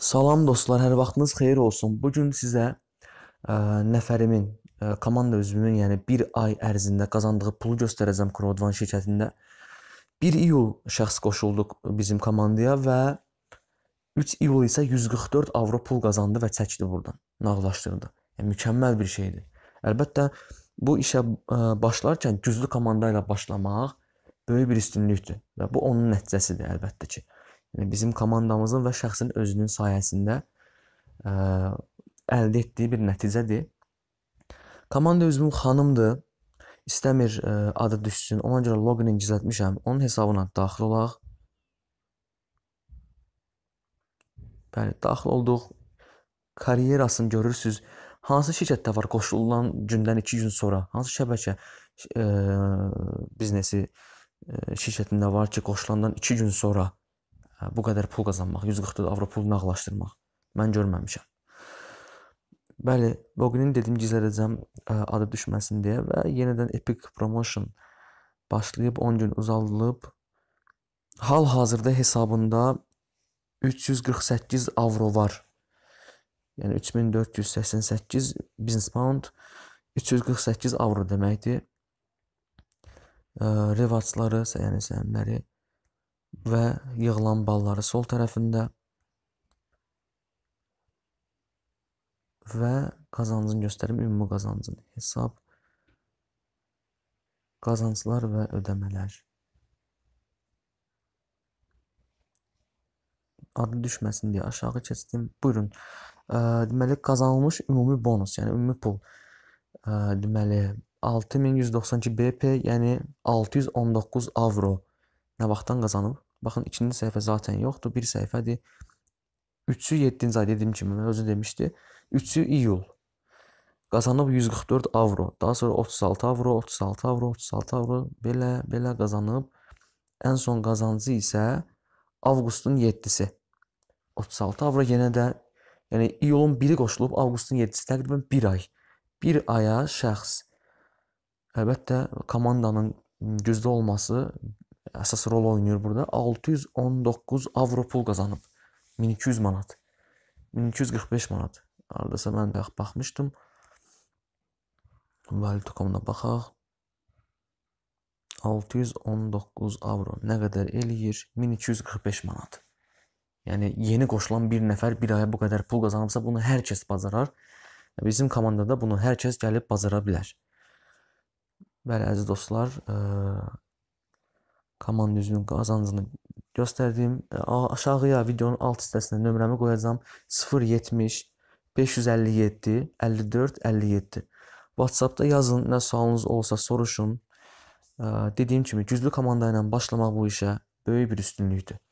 Salam dostlar, hər vaxtınız xeyir olsun. Bu gün sizə ə, e, nəfərimin, ə, e, komanda üzvümün, yəni 1 ay ərzində qazandığı pulu göstərəcəm Crowdvan şirkətində. 1 iyul şəxs qoşulduq bizim komandaya və 3 iyul isə 144 avro pul qazandı və çəkdi burdan, nağdlaşdırdı. Yəni mükəmməl bir şeydir. Əlbəttə bu işə ə, e, başlarkən güclü komanda ilə başlamaq böyük bir üstünlükdür və bu onun nəticəsidir əlbəttə ki. Yəni bizim komandamızın və şəxsin özünün sayəsində ə, e, əldə etdiyi bir nəticədir. Komanda üzvüm xanımdır. İstəmir ə, e, adı düşsün. Ona görə loqin gizlətmişəm. Onun hesabına daxil olaq. Bəli, daxil olduq. Karyerasını görürsüz. Hansı şirkətdə var qoşulan gündən 2 gün sonra? Hansı şəbəkə ə, e, biznesi ə, şirkətində var ki, qoşulandan 2 gün sonra Hə, bu qədər pul qazanmaq, 144 avro pul nağlaşdırmaq mən görməmişəm. Bəli, Boginin dedim gizlədəcəm adı düşməsin deyə və yenidən Epic Promotion başlayıb 10 gün uzadılıb. Hal-hazırda hesabında 348 avro var. Yəni 3488 business pound 348 avro deməkdir. Revatsları, yəni səhmləri və yığılan balları sol tərəfində və qazancın göstərim ümumi qazancın hesab qazanclar və ödəmələr adı düşməsin deyə aşağı keçdim. Buyurun. E, deməli qazanılmış ümumi bonus, yəni ümumi pul. E, deməli 6192 BP, yəni 619 avro nə vaxtdan qazanıb? Baxın, ikinci səhifə zaten yoxdur, bir səhifədir. 3-ü 7-ci ay dediyim kimi, mən özü demişdi. 3-ü iyul. Qazanıb 144 avro, daha sonra 36 avro, 36 avro, 36 avro belə belə qazanıb. Ən son qazancı isə avqustun 7-si. 36 avro yenə də yəni iyulun 1-i qoşulub avqustun 7-si təqribən 1 ay. 1 aya şəxs əlbəttə komandanın güclü olması əsas rol oynayır burada. 619 avro pul qazanıb. 1200 manat. 1245 manat. Hardasa mən də baxmışdım. Valuta.com-da baxaq. 619 avro nə qədər eləyir? 1245 manat. Yəni yeni qoşulan bir nəfər bir aya bu qədər pul qazanıbsa, bunu hər kəs bacarar. Bizim komandada bunu hər kəs gəlib bacara bilər. Bəli əziz dostlar, komanda üzvünün qazancını göstərdiyim e, aşağıya videonun alt hissəsinə nömrəmi qoyacağam 070 557 54 57. WhatsApp-da yazın, nə sualınız olsa soruşun. E, dediyim kimi güclü komanda ilə başlamaq bu işə böyük bir üstünlükdür.